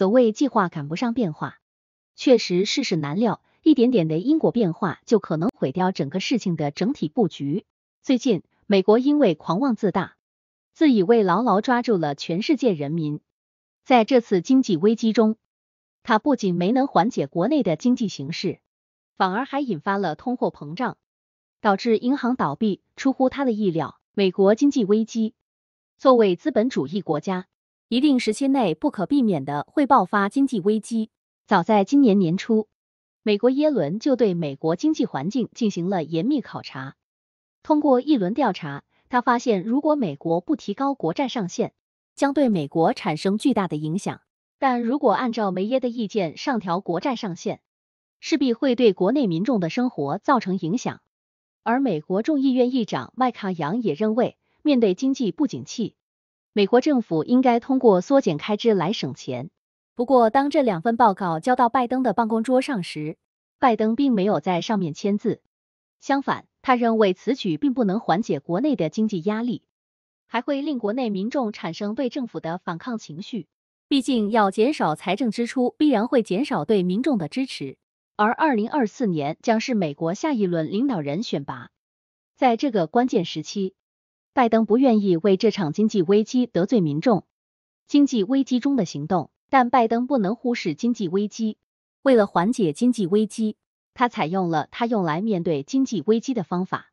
所谓计划赶不上变化，确实世事难料，一点点的因果变化就可能毁掉整个事情的整体布局。最近，美国因为狂妄自大，自以为牢牢抓住了全世界人民，在这次经济危机中，他不仅没能缓解国内的经济形势，反而还引发了通货膨胀，导致银行倒闭。出乎他的意料，美国经济危机作为资本主义国家。一定时期内不可避免的会爆发经济危机。早在今年年初，美国耶伦就对美国经济环境进行了严密考察。通过一轮调查，他发现如果美国不提高国债上限，将对美国产生巨大的影响。但如果按照梅耶的意见上调国债上限，势必会对国内民众的生活造成影响。而美国众议院议长麦卡扬也认为，面对经济不景气。美国政府应该通过缩减开支来省钱。不过，当这两份报告交到拜登的办公桌上时，拜登并没有在上面签字。相反，他认为此举并不能缓解国内的经济压力，还会令国内民众产生对政府的反抗情绪。毕竟，要减少财政支出，必然会减少对民众的支持。而二零二四年将是美国下一轮领导人选拔，在这个关键时期。拜登不愿意为这场经济危机得罪民众，经济危机中的行动，但拜登不能忽视经济危机。为了缓解经济危机，他采用了他用来面对经济危机的方法，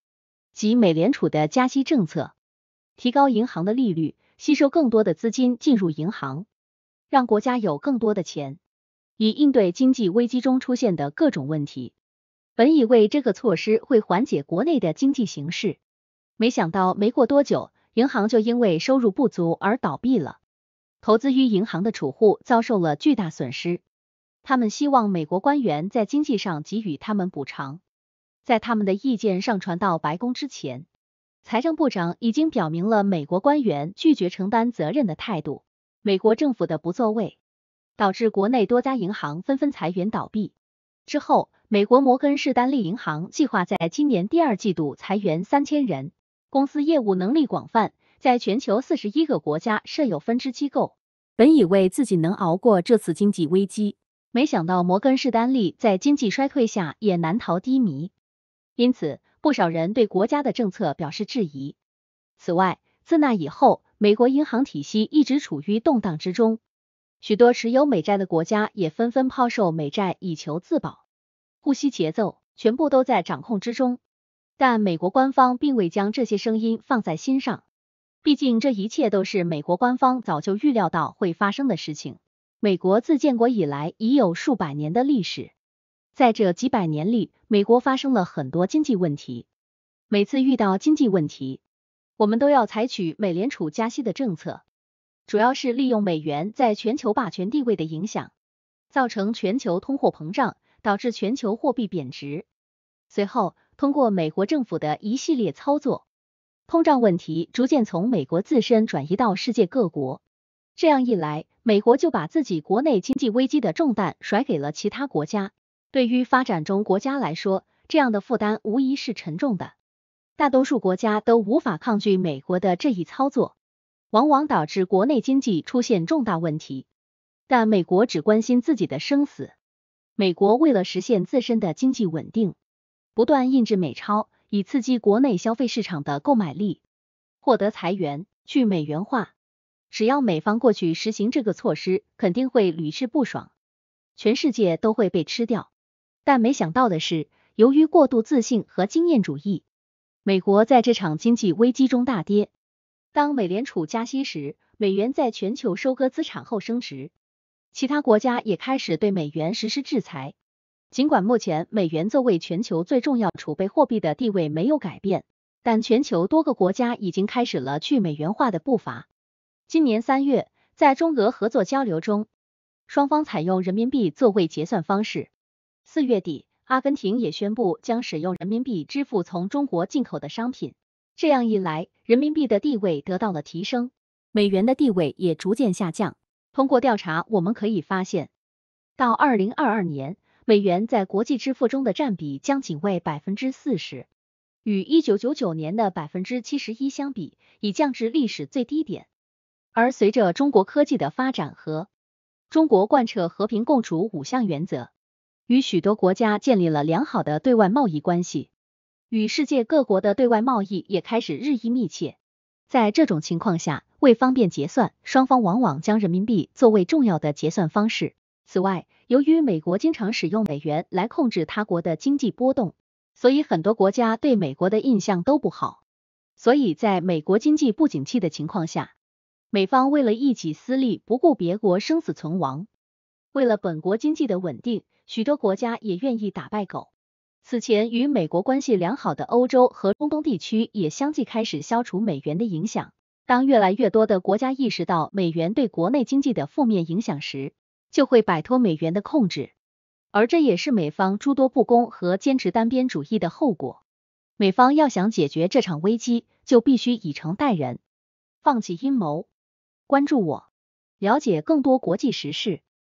即美联储的加息政策，提高银行的利率，吸收更多的资金进入银行，让国家有更多的钱，以应对经济危机中出现的各种问题。本以为这个措施会缓解国内的经济形势。没想到没过多久，银行就因为收入不足而倒闭了，投资于银行的储户遭受了巨大损失。他们希望美国官员在经济上给予他们补偿。在他们的意见上传到白宫之前，财政部长已经表明了美国官员拒绝承担责任的态度。美国政府的不作为，导致国内多家银行纷纷裁员倒闭。之后，美国摩根士丹利银行计划在今年第二季度裁员三千人。公司业务能力广泛，在全球四十一个国家设有分支机构。本以为自己能熬过这次经济危机，没想到摩根士丹利在经济衰退下也难逃低迷。因此，不少人对国家的政策表示质疑。此外，自那以后，美国银行体系一直处于动荡之中。许多持有美债的国家也纷纷抛售美债以求自保。呼吸节奏全部都在掌控之中。但美国官方并未将这些声音放在心上，毕竟这一切都是美国官方早就预料到会发生的事情。美国自建国以来已有数百年的历史，在这几百年里，美国发生了很多经济问题。每次遇到经济问题，我们都要采取美联储加息的政策，主要是利用美元在全球霸权地位的影响，造成全球通货膨胀，导致全球货币贬值，随后。通过美国政府的一系列操作，通胀问题逐渐从美国自身转移到世界各国。这样一来，美国就把自己国内经济危机的重担甩给了其他国家。对于发展中国家来说，这样的负担无疑是沉重的。大多数国家都无法抗拒美国的这一操作，往往导致国内经济出现重大问题。但美国只关心自己的生死。美国为了实现自身的经济稳定。不断印制美钞，以刺激国内消费市场的购买力，获得财源，去美元化。只要美方过去实行这个措施，肯定会屡试不爽，全世界都会被吃掉。但没想到的是，由于过度自信和经验主义，美国在这场经济危机中大跌。当美联储加息时，美元在全球收割资产后升值，其他国家也开始对美元实施制裁。尽管目前美元作为全球最重要储备货币的地位没有改变，但全球多个国家已经开始了去美元化的步伐。今年三月，在中俄合作交流中，双方采用人民币作为结算方式；四月底，阿根廷也宣布将使用人民币支付从中国进口的商品。这样一来，人民币的地位得到了提升，美元的地位也逐渐下降。通过调查，我们可以发现，到二零二二年。美元在国际支付中的占比将仅为百分之四十，与一九九九年的百分之七十一相比，已降至历史最低点。而随着中国科技的发展和中国贯彻和平共处五项原则，与许多国家建立了良好的对外贸易关系，与世界各国的对外贸易也开始日益密切。在这种情况下，为方便结算，双方往往将人民币作为重要的结算方式。此外，由于美国经常使用美元来控制他国的经济波动，所以很多国家对美国的印象都不好。所以在美国经济不景气的情况下，美方为了一己私利，不顾别国生死存亡，为了本国经济的稳定，许多国家也愿意“打败狗”。此前与美国关系良好的欧洲和中东地区也相继开始消除美元的影响。当越来越多的国家意识到美元对国内经济的负面影响时，就会摆脱美元的控制，而这也是美方诸多不公和坚持单边主义的后果。美方要想解决这场危机，就必须以诚待人，放弃阴谋。关注我，了解更多国际时事。